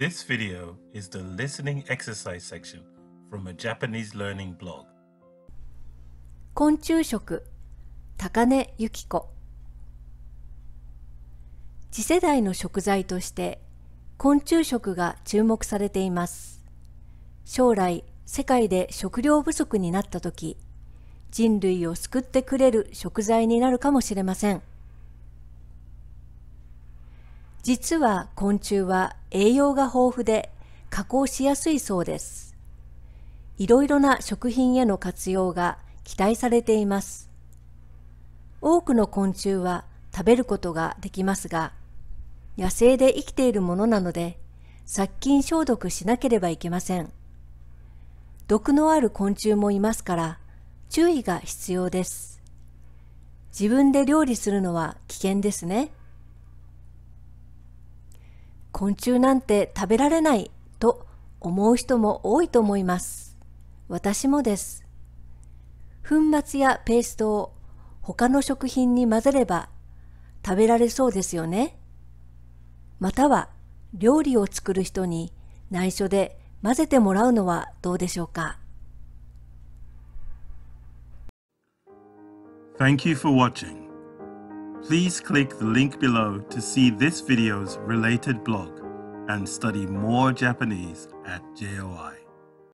This video is the listening exercise section from a Japanese learning blog. 昆虫食高根由紀子次世代の食材として昆虫食が注目されています将来世界で食料不足になった時人類を救ってくれる食材になるかもしれません実は昆虫は栄養が豊富で加工しやすいそうです。いろいろな食品への活用が期待されています。多くの昆虫は食べることができますが、野生で生きているものなので、殺菌消毒しなければいけません。毒のある昆虫もいますから、注意が必要です。自分で料理するのは危険ですね。昆虫なんて食べられないと思う人も多いと思います。私もです。粉末やペーストを他の食品に混ぜれば食べられそうですよね。または料理を作る人に内緒で混ぜてもらうのはどうでしょうか。Thank you for watching. Please click the link below to see this video's related blog and study more Japanese at JOI.